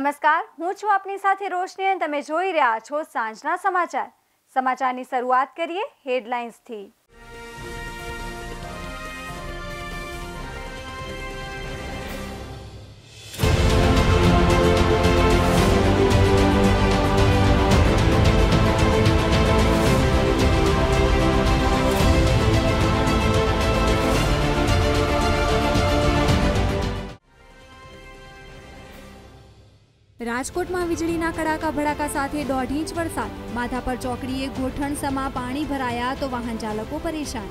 નમસ્કાર હું છું આપની સાથે રોશની અને તમે જોઈ રહ્યા છો સાંજના સમાચાર સમાચારની શરૂઆત કરીએ હેડલાઇન્સથી રાજકોટમાં વીજળીના કડાકા ભડાકા સાથે દોઢ ઇંચ વરસાદ માધાપર ચોકડીએ સમા પાણી ભરાયા તો વાહન ચાલકો પરેશાન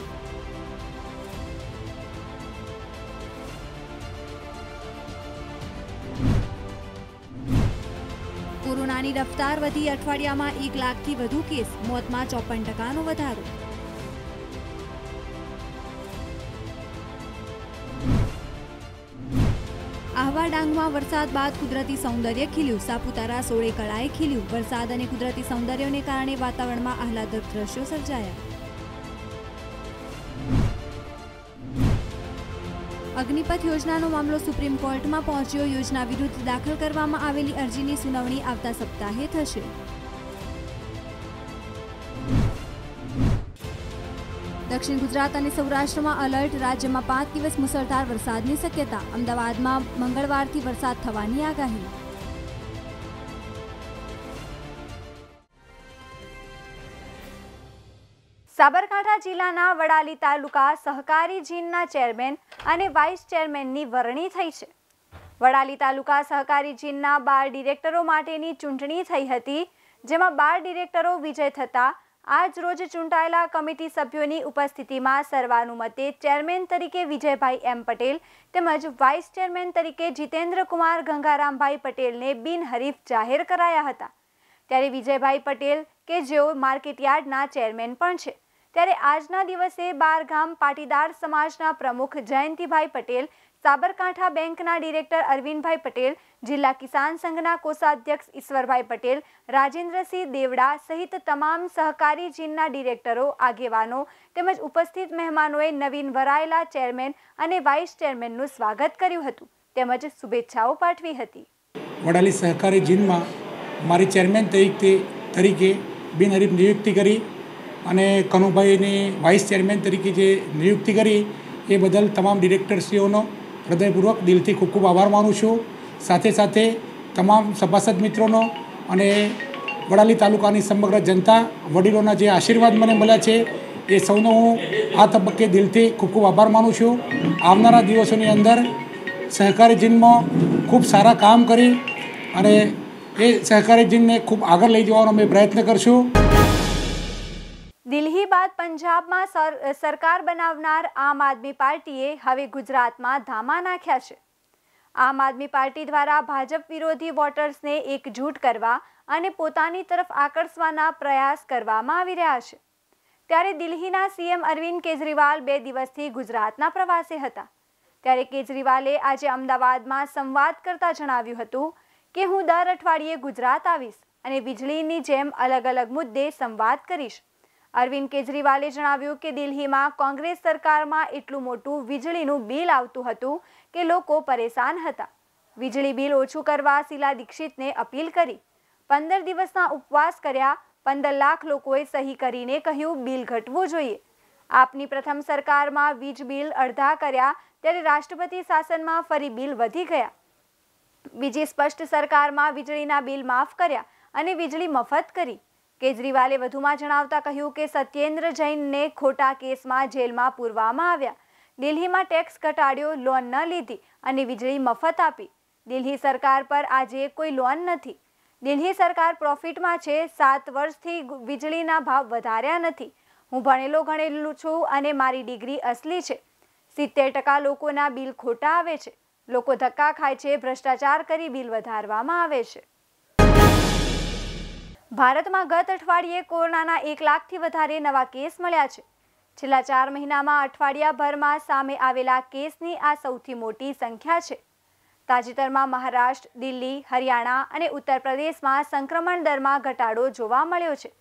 કોરોનાની રફતાર વધી અઠવાડિયામાં એક લાખથી વધુ કેસ મોતમાં ચોપન ટકાનો વધારો આહવા ડાંગમાં વરસાદ બાદ કુદરતી સૌંદર્ય ખીલ્યું સાપુતારા સોળે કળાએ ખીલ્યું વરસાદ અને કુદરતી સૌંદર્યને કારણે વાતાવરણમાં આહલાદક દ્રશ્યો સર્જાયા અગ્નિપથ યોજનાનો મામલો સુપ્રીમ કોર્ટમાં પહોંચ્યો યોજના વિરુદ્ધ દાખલ કરવામાં આવેલી અરજીની સુનાવણી આવતા સપ્તાહે થશે દક્ષિણ ગુજરાત અને સૌરાષ્ટ્રમાં અલર્ટ રાજ્યમાં પાંચ દિવસ મુસળધાર વરસાદની શક્યતા અમદાવાદમાં મંગળવારથી વરસાદ થવાની આગાહી સાબરકાંઠા જિલ્લાના વડાલી તાલુકા સહકારી જીનના ચેરમેન અને વાઇસ ચેરમેનની વરણી થઈ છે વડાલી તાલુકા સહકારી જીનના બાર ડિરેક્ટરો માટેની ચૂંટણી થઈ હતી જેમાં બાર ડિરેક્ટરો વિજય થતાં આજ રોજ ચૂંટાયેલા કમિટી સભ્યોની ઉપસ્થિતિમાં સર્વાનુમતે ચેરમેન તરીકે વિજયભાઈ એમ પટેલ તેમજ વાઇસ ચેરમેન તરીકે જીતેન્દ્રકુમાર ગંગારામભાઈ પટેલને બિનહરીફ જાહેર કરાયા હતા ત્યારે વિજયભાઈ પટેલ કે જેઓ માર્કેટયાર્ડના ચેરમેન પણ છે ત્યારે આજના દિવસે બારગામ પાટીદાર સમાજના પ્રમુખ જયંતિભાઈ પટેલ સાબરકાંઠા બેંકના ડિરેક્ટર અરવિંદભાઈ પટેલ જિલ્લા કિસાન સંઘના કોષાધ્યક્ષ ઈશ્વરભાઈ પટેલ રાજેન્દ્રસિંહ દેવડા સહિત તમામ સહકારી જીનના ડિરેક્ટરો આગેવાનો તેમજ ઉપસ્થિત મહેમાનોએ નવીન વરાયેલા ચેરમેન અને વાઇસ ચેરમેનનું સ્વાગત કર્યું હતું તેમજ શુભેચ્છાઓ પાઠવી હતી વડાલી સહકારી જીનમાં મારી ચેરમેન તરીકે તરીકે બિનહરીફ નિયુક્તિ કરી અને કનુભાઈને વાઇસ ચેરમેન તરીકે જે નિયુક્તિ કરી એ બદલ તમામ ડિરેક્ટરશ્રીઓનો હૃદયપૂર્વક દિલથી ખૂબ ખૂબ આભાર માનું છું સાથે સાથે તમામ સભાસદ મિત્રોનો અને વડાલી તાલુકાની સમગ્ર જનતા વડીલોના જે આશીર્વાદ મને મળ્યા છે એ સૌનો હું આ તબક્કે દિલથી ખૂબ ખૂબ આભાર માનું છું આવનારા દિવસોની અંદર સહકારી જીનમાં ખૂબ સારા કામ કરી અને એ સહકારી જીમને ખૂબ આગળ લઈ જવાનો અમે પ્રયત્ન કરશું બાદ પંજાબમાં સરકાર બનાવનાર આમ આદમી પાર્ટીએ હવે ગુજરાતમાં ધામા નાખ્યા છે આમ આદમી પાર્ટી દ્વારા ભાજપ વિરોધી વોટર્સને એકજૂટ કરવા અને પોતાની તરફ આકર્ષવાના પ્રયાસ કરવામાં આવી રહ્યા છે ત્યારે દિલ્હીના સીએમ અરવિંદ કેજરીવાલ બે દિવસથી ગુજરાતના પ્રવાસે હતા ત્યારે કેજરીવાલે આજે અમદાવાદમાં સંવાદ કરતા જણાવ્યું હતું કે હું દર અઠવાડિયે ગુજરાત આવીશ અને વીજળીની જેમ અલગ અલગ મુદ્દે સંવાદ કરીશ અરવિંદ કેજરીવાલે જણાવ્યું કે દિલ્હીમાં કોંગ્રેસ સરકારમાં એટલું મોટું વીજળીનું બિલ આવતું હતું કે લોકો પરેશાન હતા વીજળી બિલ ઓછું કરવા શીલા દીક્ષિતને અપીલ કરી પંદર દિવસના ઉપવાસ કર્યા પંદર લાખ લોકોએ સહી કરીને કહ્યું બિલ ઘટવું જોઈએ આપની પ્રથમ સરકારમાં વીજ બિલ અડધા કર્યા ત્યારે રાષ્ટ્રપતિ શાસનમાં ફરી બિલ વધી ગયા બીજી સ્પષ્ટ સરકારમાં વીજળીના બિલ માફ કર્યા અને વીજળી મફત કરી કેજરીવાલે વધુમાં જણાવતા કહ્યું કે સત્યેન્દ્ર જૈનને ખોટા કેસમાં જેલમાં પૂરવામાં આવ્યા દિલ્હીમાં ટેક્સ ઘટાડ્યો લોન ન લીધી અને વીજળી મફત આપી દિલ્હી સરકાર પર આજે કોઈ લોન નથી દિલ્હી સરકાર પ્રોફિટમાં છે સાત વર્ષથી વીજળીના ભાવ વધાર્યા નથી હું ભણેલો ગણેલું છું અને મારી ડિગ્રી અસલી છે સિત્તેર ટકા લોકોના બિલ ખોટા આવે છે લોકો ધક્કા ખાય છે ભ્રષ્ટાચાર કરી બિલ વધારવામાં આવે છે ભારતમાં ગત અઠવાડિયે કોરોનાના એક લાખથી વધારે નવા કેસ મળ્યા છે છેલ્લા ચાર મહિનામાં અઠવાડિયાભરમાં સામે આવેલા કેસની આ સૌથી મોટી સંખ્યા છે તાજેતરમાં મહારાષ્ટ્ર દિલ્હી હરિયાણા અને ઉત્તર પ્રદેશમાં સંક્રમણ દરમાં ઘટાડો જોવા મળ્યો છે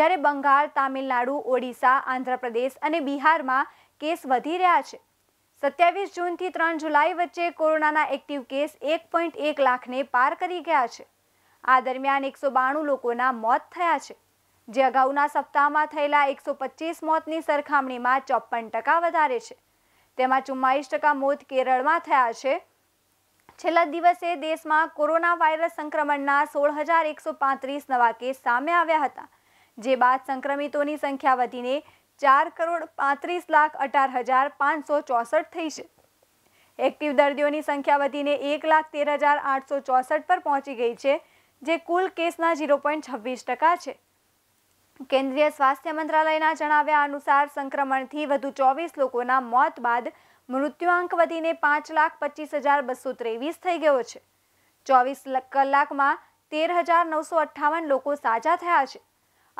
જ્યારે બંગાળ તામિલનાડુ ઓડિશા આંધ્રપ્રદેશ અને બિહારમાં કેસ વધી રહ્યા છે સત્યાવીસ જૂનથી ત્રણ જુલાઈ વચ્ચે કોરોનાના એક્ટિવ કેસ એક પોઈન્ટ એક લાખને પાર કરી ગયા છે આ દરમિયાન એકસો બાણું લોકોના મોત થયા છે જે અગાઉના સપ્તાહમાં થયેલા એકસો પચીસ મોતની સરખામણીમાં ચોપન ટકા વધારે છે તેમાં ચુમ્માલીસ ટકા મોત કેરળમાં થયા છે છેલ્લા દિવસે દેશમાં કોરોના વાયરસ સંક્રમણના સોળ હજાર એકસો પાંત્રીસ નવા કેસ સામે આવ્યા હતા જે બાદ સંક્રમિતોની સંખ્યા વધીને ચાર કરોડ પાંત્રીસ લાખ અઢાર હજાર પાંચસો ચોસઠ થઈ છે એક્ટિવ દર્દીઓની સંખ્યા વધીને એક લાખ તેર હજાર આઠસો ચોસઠ પર પહોંચી ગઈ છે જે કુલ કેસના ઝીરો પોઈન્ટ છવ્વીસ ટકા છે કેન્દ્રીય સ્વાસ્થ્ય મંત્રાલયના જણાવ્યા અનુસાર સંક્રમણથી વધુ ચોવીસ લોકોના મોત બાદ મૃત્યુઆંક વધીને પાંચ લાખ પચીસ હજાર બસો ત્રેવીસ થઈ ગયો છે ચોવીસ કલાકમાં તેર હજાર નવસો અઠ્ઠાવન લોકો સાજા થયા છે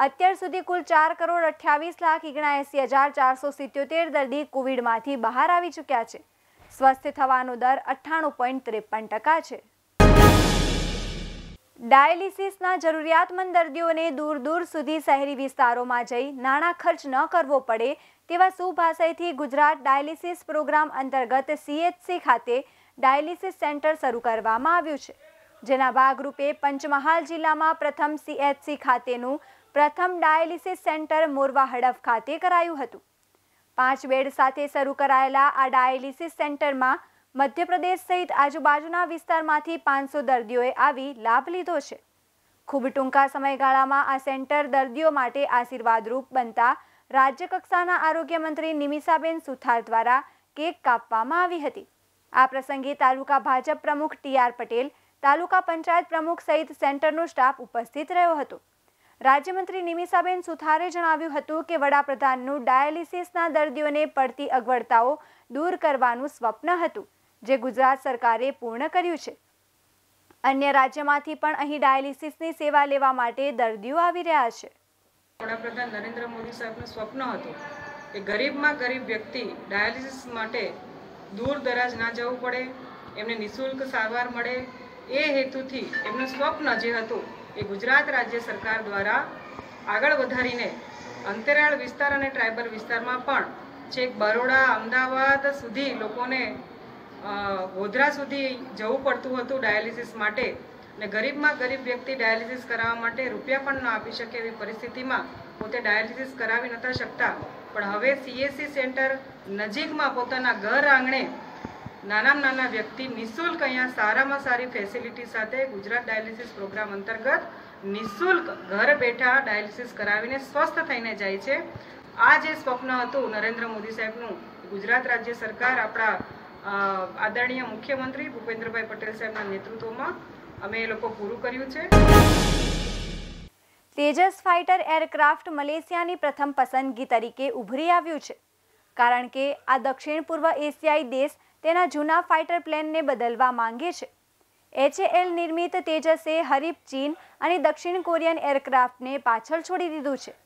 અત્યાર સુધી કુલ ચાર કરોડ અઠ્યાવીસ લાખ એસી હજાર ચારસો સિત્યોતેર દર્દી કોવિડમાંથી બહાર આવી ચૂક્યા છે સ્વસ્થ થવાનો દર અઠ્ઠાણું પોઈન્ટ ત્રેપન ટકા છે ડાયાલિસિસના જરૂરિયાતમંદ દર્દીઓને દૂર દૂર સુધી શહેરી વિસ્તારોમાં જઈ નાણાં ખર્ચ ન કરવો પડે તેવા સુભાષયથી ગુજરાત ડાયાલિસિસ પ્રોગ્રામ અંતર્ગત સીએચસી ખાતે ડાયાલિસિસ સેન્ટર શરૂ કરવામાં આવ્યું છે જેના ભાગરૂપે પંચમહાલ જિલ્લામાં પ્રથમ સીએચસી ખાતેનું પ્રથમ ડાયાલિસિસ સેન્ટર મોરવા હડફ ખાતે કરાયું હતું પાંચ બેડ સાથે શરૂ કરાયેલા આ ડાયાલિસિસ સેન્ટરમાં મધ્યપ્રદેશ સહિત આજુબાજુના વિસ્તારમાંથી પાંચસો દર્દીઓએ આવી લાભ લીધો છે ખૂબ ટૂંકા સમયગાળામાં આ સેન્ટર દર્દીઓ માટે આશીર્વાદરૂપ બનતા રાજ્યકક્ષાના આરોગ્ય મંત્રી નિમિષાબેન સુથાર દ્વારા કેક કાપવામાં આવી હતી આ પ્રસંગે તાલુકા ભાજપ પ્રમુખ ટી આર પટેલ તાલુકા પંચાયત પ્રમુખ સહિત સેન્ટરનો સ્ટાફ ઉપસ્થિત રહ્યો હતો રાજ્યમંત્રી નિમિષાબેન સુથારે જણાવ્યું હતું કે વડાપ્રધાનનું ડાયાલિસિસના દર્દીઓને પડતી અગવડતાઓ દૂર કરવાનું સ્વપ્ન હતું જે ગુજરાત સરકારે પૂર્ણ કર્યું છે અન્ય રાજ્યમાંથી પણ અહીં ડાયાલિસિસની સેવા લેવા માટે દર્દીઓ આવી રહ્યા છે વડાપ્રધાન નરેન્દ્ર મોદી સાહેબનું સ્વપ્ન હતું કે ગરીબમાં ગરીબ વ્યક્તિ ડાયાલિસિસ માટે દૂર દરાજ ના જવું પડે એમને નિઃશુલ્ક સારવાર મળે એ હેતુથી એમનું સ્વપ્ન જે હતું એ ગુજરાત રાજ્ય સરકાર દ્વારા આગળ વધારીને અંતરિયાળ વિસ્તાર અને ટ્રાઇબલ વિસ્તારમાં પણ છેક બરોડા અમદાવાદ સુધી લોકોને ગોધરા સુધી જવું પડતું હતું ડાયાલિસિસ માટે ને ગરીબમાં ગરીબ વ્યક્તિ ડાયાલિસિસ કરાવવા માટે રૂપિયા પણ ન આપી શકે એવી પરિસ્થિતિમાં પોતે ડાયાલિસિસ કરાવી નહોતા શકતા પણ હવે સીએસસી સેન્ટર નજીકમાં પોતાના ઘર આંગણે નાનામાં નાના વ્યક્તિ નિઃશુલ્ક અહીંયા સારામાં સારી ફેસિલિટી સાથે ગુજરાત ડાયાલિસિસ પ્રોગ્રામ અંતર્ગત નિઃશુલ્ક ઘર બેઠા ડાયાલિસિસ કરાવીને સ્વસ્થ થઈને જાય છે આ જે સ્વપ્ન હતું નરેન્દ્ર મોદી સાહેબનું ગુજરાત રાજ્ય સરકાર આપણા આદરણીય મુખ્યમંત્રી ભૂપેન્દ્રભાઈ પટેલ સાહેબના નેતૃત્વમાં અમે એ લોકો પૂરું કર્યું છે તેજસ ફાઇટર એરક્રાફ્ટ મલેશિયાની પ્રથમ પસંદગી તરીકે ઉભરી આવ્યું છે કારણ કે આ દક્ષિણ પૂર્વ એશિયાઈ દેશ તેના જૂના ફાઇટર પ્લેનને બદલવા માંગે છે એચએએલ નિર્મિત તેજસે હરીફ ચીન અને દક્ષિણ કોરિયન એરક્રાફ્ટને પાછળ છોડી દીધું છે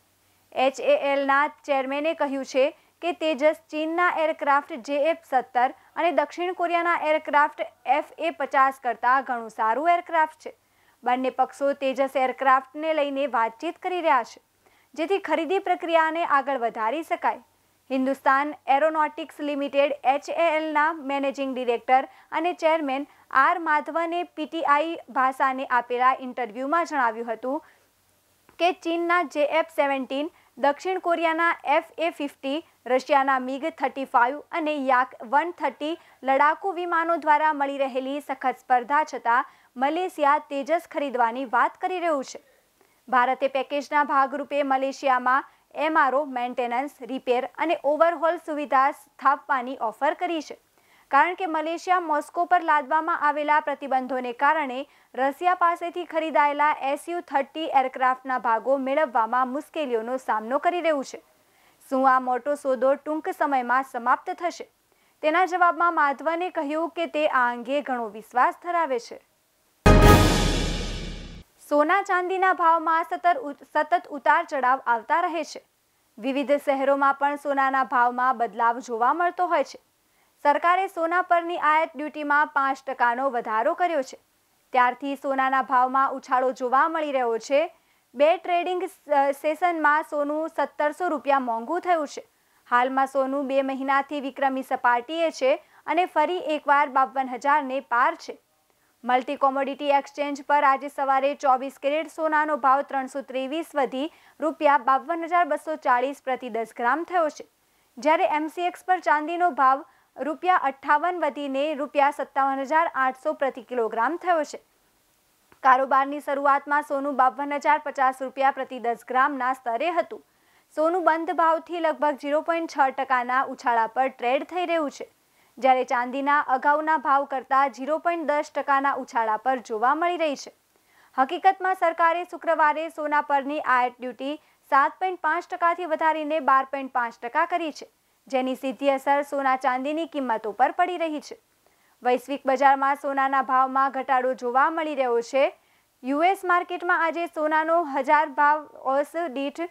એચએએલના ચેરમેને કહ્યું છે કે તેજસ ચીનના એરક્રાફ્ટ જે એફ સત્તર અને દક્ષિણ કોરિયાના એરક્રાફ્ટ એફ એ પચાસ કરતાં ઘણું સારું એરક્રાફ્ટ છે બંને પક્ષો તેજસ એરક્રાફ્ટને લઈને વાતચીત કરી રહ્યા છે જેથી ખરીદી પ્રક્રિયાને આગળ વધારી શકાય હિન્દુસ્તાન એરોનોટિક્સ લિમિટેડ એચએએલના મેનેજિંગ ડિરેક્ટર અને ચેરમેન આર માધવને પીટીઆઈ ભાષાને આપેલા ઇન્ટરવ્યૂમાં જણાવ્યું હતું કે ચીનના જે એફ સેવન્ટીન દક્ષિણ કોરિયાના એફ એ ફિફ્ટી રશિયાના મિગ થર્ટી ફાઇવ અને યાક વન થર્ટી લડાકુ વિમાનો દ્વારા મળી રહેલી સખત સ્પર્ધા છતાં મલેશિયા તેજસ ખરીદવાની વાત કરી રહ્યું છે ભારતે પેકેજના ભાગરૂપે મલેશિયામાં એમઆરઓ મેન્ટેનન્સ રિપેર અને ઓવરહોલ સુવિધા સ્થાપવાની ઓફર કરી છે કારણ કે મલેશિયા મોસ્કો પર લાદવામાં આવેલા પ્રતિબંધોને કારણે રશિયા પાસેથી ખરીદાયેલા એસયુ થર્ટી એરક્રાફ્ટના ભાગો મેળવવામાં મુશ્કેલીઓનો સામનો કરી રહ્યું છે શું આ મોટો સોદો ટૂંક સમયમાં સમાપ્ત થશે તેના જવાબમાં માધવને કહ્યું કે તે આ અંગે ઘણો વિશ્વાસ ધરાવે છે સોના ચાંદીના ભાવમાં સતત સતત ઉતાર ચડાવ આવતા રહે છે વિવિધ શહેરોમાં પણ સોનાના ભાવમાં બદલાવ જોવા મળતો હોય છે સરકારે સોના પરની આયાત ડ્યુટીમાં પાંચ ટકાનો વધારો કર્યો છે ત્યારથી સોનાના ભાવમાં ઉછાળો જોવા મળી રહ્યો છે બે ટ્રેડિંગ સેશનમાં સોનું સત્તરસો રૂપિયા મોંઘું થયું છે હાલમાં સોનું બે મહિનાથી વિક્રમી સપાટીએ છે અને ફરી એકવાર બાવન હજારને પાર છે મલ્ટી કોમોડિટી એક્સચેન્જ પર આજે સવારે ચોવીસ કેરેટ સોનાનો ભાવ ત્રણસો ત્રેવીસ વધી રૂપિયા બાવન હજાર બસો ચાળીસ પ્રતિ દસ ગ્રામ થયો છે જ્યારે એમસીએક્સ પર ચાંદીનો ભાવ રૂપિયા અઠ્ઠાવન વધીને રૂપિયા સત્તાવન હજાર આઠસો પ્રતિ કિલોગ્રામ થયો છે કારોબારની શરૂઆતમાં સોનું બાવન હજાર પચાસ રૂપિયા પ્રતિ દસ ગ્રામના સ્તરે હતું સોનું બંધ ભાવથી લગભગ ઝીરો પોઈન્ટ છ ટકાના ઉછાળા પર ટ્રેડ થઈ રહ્યું છે જ્યારે ચાંદીના અગાઉના ભાવ કરતાં ઝીરો પોઈન્ટ દસ ટકાના ઉછાળા પર જોવા મળી રહી છે હકીકતમાં સરકારે શુક્રવારે સોના પરની આયાત ડ્યુટી સાત પોઈન્ટ પાંચ ટકાથી વધારીને બાર પોઈન્ટ પાંચ ટકા કરી છે જેની સીધી અસર સોના ચાંદીની કિંમતો પર પડી રહી છે વૈશ્વિક બજારમાં સોનાના ભાવમાં ઘટાડો જોવા મળી રહ્યો છે યુએસ માર્કેટમાં આજે સોનાનો હજાર ભાવ ઓસ દીઠ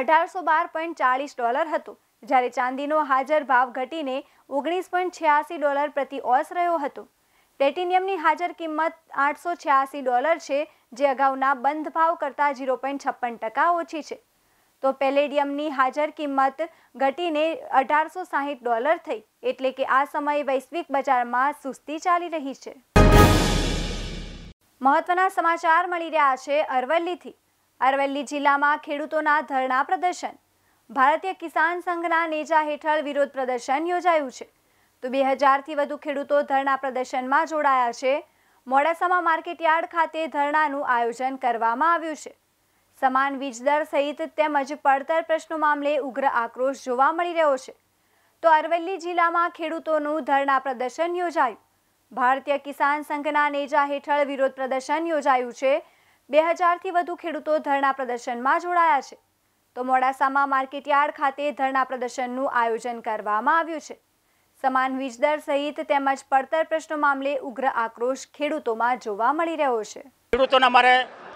અઢારસો બાર પોઈન્ટ ચાલીસ ડોલર હતો જ્યારે ચાંદીનો હાજર ભાવ ઘટીને ઓગણીસ પોઈન્ટ છ્યાસી ડોલર પ્રતિ ઓસ રહ્યો હતો પ્લેટિનિયમની હાજર કિંમત આઠસો છ્યાસી ડોલર છે જે અગાઉના બંધ ભાવ કરતાં ઝીરો પોઈન્ટ છપ્પન ટકા ઓછી છે તો પેલેડિયમની હાજર કિંમત ઘટીને અઢારસો સાહીઠ ડોલર થઈ એટલે કે આ સમયે વૈશ્વિક બજારમાં સુસ્તી ચાલી રહી છે મહત્વના સમાચાર મળી રહ્યા છે અરવલ્લીથી અરવલ્લી જિલ્લામાં ખેડૂતોના ધરણા પ્રદર્શન ભારતીય કિસાન સંઘના નેજા હેઠળ વિરોધ પ્રદર્શન યોજાયું છે તો બે હજારથી વધુ ખેડૂતો ધરણા પ્રદર્શનમાં જોડાયા છે મોડાસામાં માર્કેટયાર્ડ ખાતે ધરણાનું આયોજન કરવામાં આવ્યું છે સમાન વીજદર સહિત તેમજ પડતર પ્રશ્નો મામલે ઉગ્ર આક્રોશ જોવા મળી રહ્યો છે તો અરવલ્લી જિલ્લામાં ખેડૂતોનું ધરણા પ્રદર્શન યોજાયું ભારતીય કિસાન સંઘના નેજા હેઠળ વિરોધ પ્રદર્શન યોજાયું છે બે હજારથી વધુ ખેડૂતો ધરણા પ્રદર્શનમાં જોડાયા છે તો મોડાસામાં માર્કેટયાર્ડ ખાતે ધરણા પ્રદર્શનનું આયોજન કરવામાં આવ્યું છે સમાન વીજદર સહિત તેમજ પડતર પ્રશ્નો મામલે ઉગ્ર આક્રોશ ખેડૂતોમાં જોવા મળી રહ્યો છે ખેડૂતોના મારે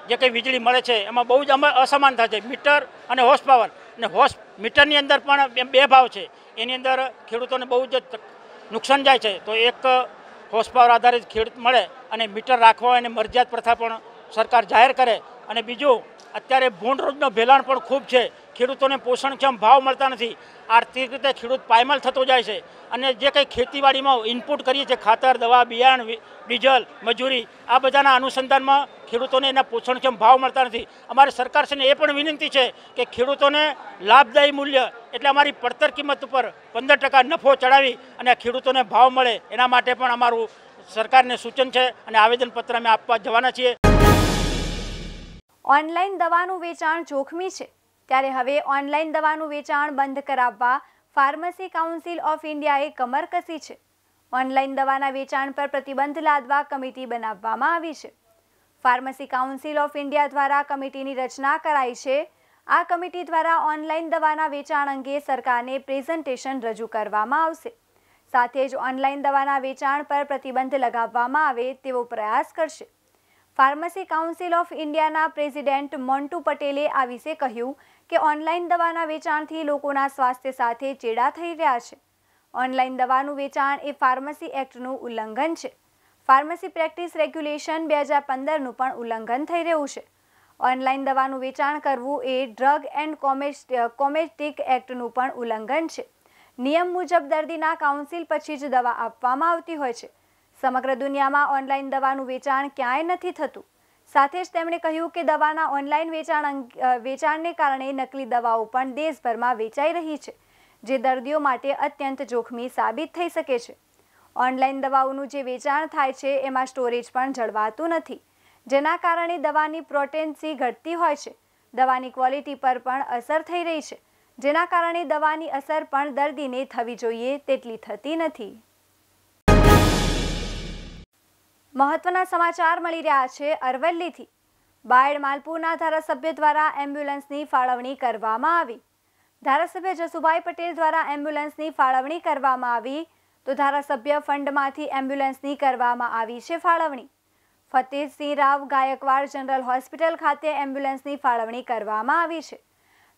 જે કંઈ વીજળી મળે છે એમાં બહુ જ અસમાનતા છે મીટર અને હોર્સ પાવર અને હોર્સ મીટરની અંદર પણ બે ભાવ છે એની અંદર ખેડૂતોને બહુ જ નુકસાન જાય છે તો એક હોર્સ પાવર આધારિત ખેડૂત મળે અને મીટર રાખવા અને મરજિયાત પ્રથા પણ સરકાર જાહેર કરે અને બીજું અત્યારે ભૂંડરોજનો ભેલાણ પણ ખૂબ છે ખેડૂતોને પોષણક્ષમ ભાવ મળતા નથી આર્થિક રીતે ખેડૂત પાયમાલ થતો જાય છે અને જે કંઈ ખેતીવાડીમાં ઇનપુટ કરીએ છીએ ખાતર દવા બિયારણ ડીઝલ મજૂરી આ બધાના અનુસંધાનમાં ખેડૂતોને એના પોષણક્ષમ ભાવ મળતા નથી અમારી સરકારશ્રીને એ પણ વિનંતી છે કે ખેડૂતોને લાભદાયી મૂલ્ય એટલે અમારી પડતર કિંમત ઉપર પંદર ટકા નફો ચડાવી અને ખેડૂતોને ભાવ મળે એના માટે પણ અમારું સરકારને સૂચન છે અને આવેદનપત્ર અમે આપવા જવાના છીએ ઓનલાઈન દવાનું વેચાણ જોખમી છે ત્યારે હવે ઓનલાઈન દવાનું વેચાણ બંધ કરાવવા ફાર્મસી કાઉન્સિલ ઓફ ઇન્ડિયાએ કમર કસી છે ઓનલાઈન દવાના વેચાણ પર પ્રતિબંધ લાદવા કમિટી બનાવવામાં આવી છે ફાર્મસી કાઉન્સિલ ઓફ ઇન્ડિયા દ્વારા કમિટીની રચના કરાઈ છે આ કમિટી દ્વારા ઓનલાઈન દવાના વેચાણ અંગે સરકારને પ્રેઝન્ટેશન રજૂ કરવામાં આવશે સાથે જ ઓનલાઈન દવાના વેચાણ પર પ્રતિબંધ લગાવવામાં આવે તેવો પ્રયાસ કરશે ફાર્મસી કાઉન્સિલ ઓફ ઇન્ડિયાના પ્રેસિડેન્ટ મોન્ટુ પટેલે આ વિશે કહ્યું કે ઓનલાઈન દવાના વેચાણથી લોકોના સ્વાસ્થ્ય સાથે ચેડા થઈ રહ્યા છે ઓનલાઈન દવાનું વેચાણ એ ફાર્મસી એક્ટનું ઉલ્લંઘન છે ફાર્મસી પ્રેક્ટિસ રેગ્યુલેશન બે હજાર પંદરનું પણ ઉલ્લંઘન થઈ રહ્યું છે ઓનલાઈન દવાનું વેચાણ કરવું એ ડ્રગ એન્ડ કોમેસ્ટિક એક્ટનું પણ ઉલ્લંઘન છે નિયમ મુજબ દર્દીના કાઉન્સિલ પછી જ દવા આપવામાં આવતી હોય છે સમગ્ર દુનિયામાં ઓનલાઈન દવાનું વેચાણ ક્યાંય નથી થતું સાથે જ તેમણે કહ્યું કે દવાના ઓનલાઈન વેચાણ વેચાણને કારણે નકલી દવાઓ પણ દેશભરમાં વેચાઈ રહી છે જે દર્દીઓ માટે અત્યંત જોખમી સાબિત થઈ શકે છે ઓનલાઈન દવાઓનું જે વેચાણ થાય છે એમાં સ્ટોરેજ પણ જળવાતું નથી જેના કારણે દવાની પ્રોટેન્સી ઘટતી હોય છે દવાની ક્વોલિટી પર પણ અસર થઈ રહી છે જેના કારણે દવાની અસર પણ દર્દીને થવી જોઈએ તેટલી થતી નથી મહત્વના સમાચાર મળી રહ્યા છે અરવલ્લીથી બાયડ માલપુરના ધારાસભ્ય દ્વારા એમ્બ્યુલન્સની ફાળવણી કરવામાં આવી ધારાસભ્ય જસુભાઈ પટેલ દ્વારા એમ્બ્યુલન્સની ફાળવણી કરવામાં આવી તો ધારાસભ્ય ફંડમાંથી એમ્બ્યુલન્સની કરવામાં આવી છે ફાળવણી ફતેહસિંહ રાવ ગાયકવાડ જનરલ હોસ્પિટલ ખાતે એમ્બ્યુલન્સની ફાળવણી કરવામાં આવી છે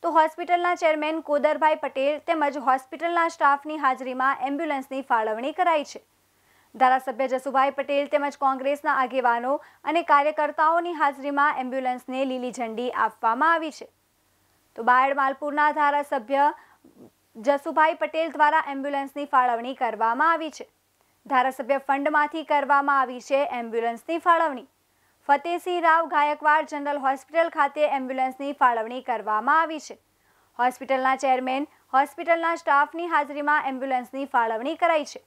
તો હોસ્પિટલના ચેરમેન કોદરભાઈ પટેલ તેમજ હોસ્પિટલના સ્ટાફની હાજરીમાં એમ્બ્યુલન્સની ફાળવણી કરાઈ છે ધારાસભ્ય જસુભાઈ પટેલ તેમજ કોંગ્રેસના આગેવાનો અને કાર્યકર્તાઓની હાજરીમાં એમ્બ્યુલન્સને લીલી ઝંડી આપવામાં આવી છે તો બાયડ માલપુરના ધારાસભ્ય જસુભાઈ પટેલ દ્વારા એમ્બ્યુલન્સની ફાળવણી કરવામાં આવી છે ધારાસભ્ય ફંડમાંથી કરવામાં આવી છે એમ્બ્યુલન્સની ફાળવણી ફતેસિંહ રાવ ગાયકવાડ જનરલ હોસ્પિટલ ખાતે એમ્બ્યુલન્સની ફાળવણી કરવામાં આવી છે હોસ્પિટલના ચેરમેન હોસ્પિટલના સ્ટાફની હાજરીમાં એમ્બ્યુલન્સની ફાળવણી કરાઈ છે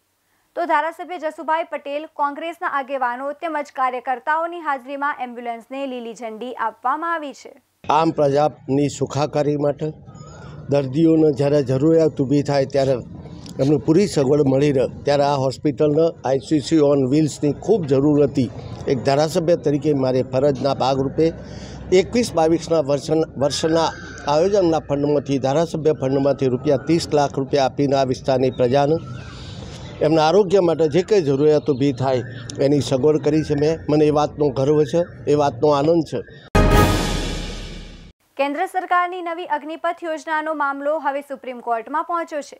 તો ધારાસભ્ય જસુભાઈ પટેલ કોંગ્રેસના આગેવાનો તેમજ કાર્યકર્તાઓની હાજરીમાં એમ્બ્યુલન્સને લીલી ઝંડી આપવામાં આવી છે આમ પ્રજાની સુખાકારી માટે દર્દીઓને જ્યારે જરૂરિયાત ઊભી થાય ત્યારે એમને પૂરી સગવડ મળી રહે ત્યારે આ હોસ્પિટલને આઈસીસી ઓન વ્હીલ્સની ખૂબ જરૂર હતી એક ધારાસભ્ય તરીકે મારે ફરજના ભાગરૂપે એકવીસ બાવીસના વર્ષ વર્ષના આયોજનના ફંડમાંથી ધારાસભ્ય ફંડમાંથી રૂપિયા ત્રીસ લાખ રૂપિયા આપીને આ વિસ્તારની પ્રજાને એમના આરોગ્ય માટે જે કંઈ જરૂરિયાત ઊભી થાય એની સગવડ કરી છે મેં મને એ વાતનો ગર્વ છે એ વાતનો આનંદ છે કેન્દ્ર સરકારની નવી અગ્નિપથ યોજનાનો મામલો હવે સુપ્રીમ કોર્ટમાં પહોંચ્યો છે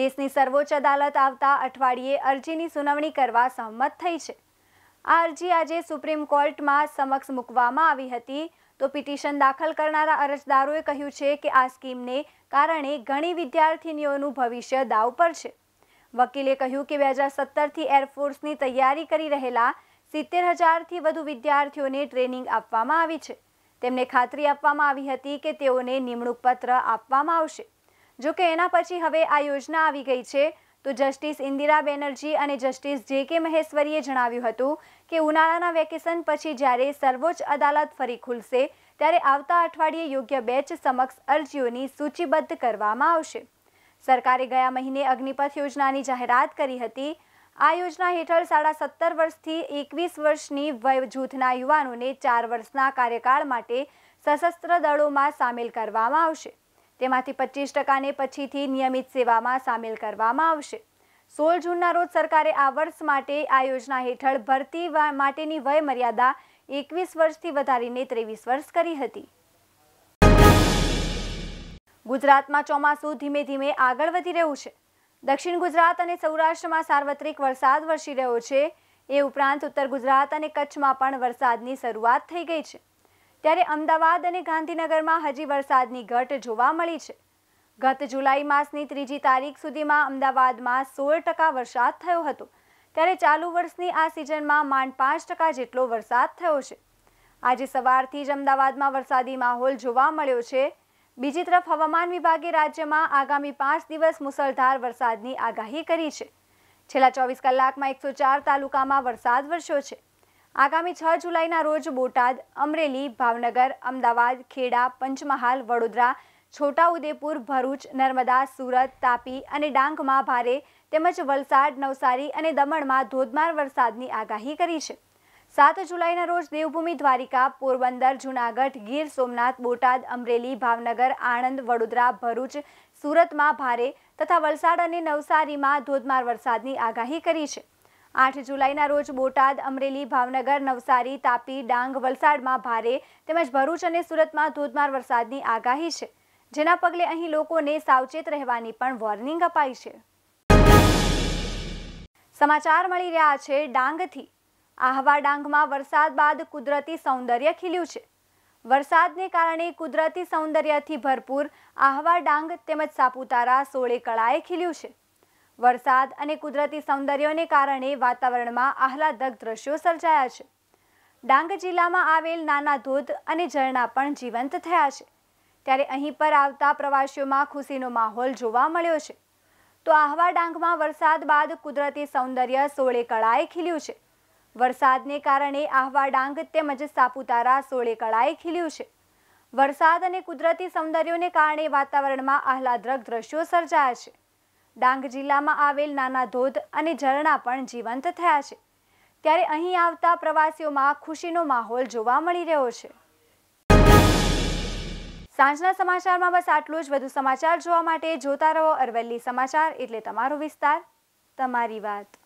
દેશની સર્વોચ્ચ અદાલત આવતા અઠવાડિયે અરજીની સુનાવણી કરવા સહમત થઈ છે આ અરજી આજે સુપ્રીમ કોર્ટમાં સમક્ષ મૂકવામાં આવી હતી તો પિટિશન દાખલ કરનારા અરજદારોએ કહ્યું છે કે આ સ્કીમને કારણે ઘણી વિદ્યાર્થીનીઓનું ભવિષ્ય દાવ પર છે વકીલે કહ્યું કે બે હજાર સત્તરથી એરફોર્સની તૈયારી કરી રહેલા સિત્તેર હજારથી વધુ વિદ્યાર્થીઓને ટ્રેનિંગ આપવામાં આવી છે તેમને ખાતરી આપવામાં આવી હતી કે તેઓને નિમણૂક પત્ર આપવામાં આવશે જો કે એના પછી હવે આ યોજના આવી ગઈ છે તો જસ્ટિસ ઇન્દિરા બેનર્જી અને જસ્ટિસ જે કે મહેશ્વરીએ જણાવ્યું હતું કે ઉનાળાના વેકેશન પછી જ્યારે સર્વોચ્ચ અદાલત ફરી ખુલશે ત્યારે આવતા અઠવાડિયે યોગ્ય બેચ સમક્ષ અરજીઓની સૂચિબદ્ધ કરવામાં આવશે સરકારે ગયા મહિને અગ્નિપથ યોજનાની જાહેરાત કરી હતી આ યોજના હેઠળ સાડા સત્તર વર્ષથી એકવીસ વર્ષની વય જૂથના યુવાનોને ચાર વર્ષના કાર્યકાળ માટે સશસ્ત્ર દળોમાં સામેલ કરવામાં આવશે તેમાંથી પચીસ ટકાને પછીથી નિયમિત સેવામાં સામેલ કરવામાં આવશે સોળ જૂનના રોજ સરકારે આ વર્ષ માટે આ યોજના હેઠળ ભરતી માટેની વયમર્યાદા એકવીસ વર્ષથી વધારીને ત્રેવીસ વર્ષ કરી હતી ગુજરાતમાં ચોમાસું ધીમે ધીમે આગળ વધી રહ્યું છે દક્ષિણ ગુજરાત અને સૌરાષ્ટ્રમાં સાર્વત્રિક વરસાદ વરસી રહ્યો છે એ ઉપરાંત ઉત્તર ગુજરાત અને કચ્છમાં પણ વરસાદની શરૂઆત થઈ ગઈ છે ત્યારે અમદાવાદ અને ગાંધીનગરમાં હજી વરસાદની ઘટ જોવા મળી છે ગત જુલાઈ માસની ત્રીજી તારીખ સુધીમાં અમદાવાદમાં સોળ ટકા વરસાદ થયો હતો ત્યારે ચાલુ વર્ષની આ સિઝનમાં માંડ પાંચ ટકા જેટલો વરસાદ થયો છે આજે સવારથી જ અમદાવાદમાં વરસાદી માહોલ જોવા મળ્યો છે બીજી તરફ હવામાન વિભાગે રાજ્યમાં આગામી પાંચ દિવસ મુસળધાર વરસાદની આગાહી કરી છે છેલ્લા ચોવીસ કલાકમાં એકસો ચાર તાલુકામાં વરસાદ વરસ્યો છે આગામી છ જુલાઈના રોજ બોટાદ અમરેલી ભાવનગર અમદાવાદ ખેડા પંચમહાલ વડોદરા છોટાઉદેપુર ભરૂચ નર્મદા સુરત તાપી અને ડાંગમાં ભારે તેમજ વલસાડ નવસારી અને દમણમાં ધોધમાર વરસાદની આગાહી કરી છે સાત જુલાઈના રોજ દેવભૂમિ દ્વારિકા પોરબંદર જૂનાગઢ ગીર સોમનાથ બોટાદ અમરેલી ભાવનગર આણંદ વડોદરા ભરૂચ સુરતમાં ભારે તથા વલસાડ અને નવસારીમાં ધોધમાર વરસાદની આગાહી કરી છે આઠ જુલાઈના રોજ બોટાદ અમરેલી ભાવનગર નવસારી તાપી ડાંગ વલસાડમાં ભારે તેમજ ભરૂચ અને સુરતમાં ધોધમાર વરસાદની આગાહી છે જેના પગલે અહીં લોકોને સાવચેત રહેવાની પણ વોર્નિંગ અપાઈ છે સમાચાર મળી રહ્યા છે ડાંગથી આહવા ડાંગમાં વરસાદ બાદ કુદરતી સૌંદર્ય ખીલ્યું છે વરસાદને કારણે કુદરતી સૌંદર્યથી ભરપૂર આહવા ડાંગ તેમજ સાપુતારા સોળે કળાએ ખીલ્યું છે વરસાદ અને કુદરતી સૌંદર્યોને કારણે વાતાવરણમાં આહલાદક દ્રશ્યો સર્જાયા છે ડાંગ જિલ્લામાં આવેલ નાના ધોધ અને ઝરણા પણ જીવંત થયા છે ત્યારે અહીં પર આવતા પ્રવાસીઓમાં ખુશીનો માહોલ જોવા મળ્યો છે તો આહવા ડાંગમાં વરસાદ બાદ કુદરતી સૌંદર્ય સોળે કળાએ ખીલ્યું છે વરસાદને કારણે આહવા ડાંગ તેમજ સાપુતારા સોળે કળાએ ખીલ્યું છે વરસાદ અને કુદરતી સૌંદર્યોને કારણે વાતાવરણમાં આહલાદરક દ્રશ્યો સર્જાયા છે ડાંગ જિલ્લામાં આવેલ નાના ધોધ અને ઝરણા પણ જીવંત થયા છે ત્યારે અહીં આવતા પ્રવાસીઓમાં ખુશીનો માહોલ જોવા મળી રહ્યો છે સાંજના સમાચારમાં બસ આટલું જ વધુ સમાચાર જોવા માટે જોતા રહો અરવલ્લી સમાચાર એટલે તમારો વિસ્તાર તમારી વાત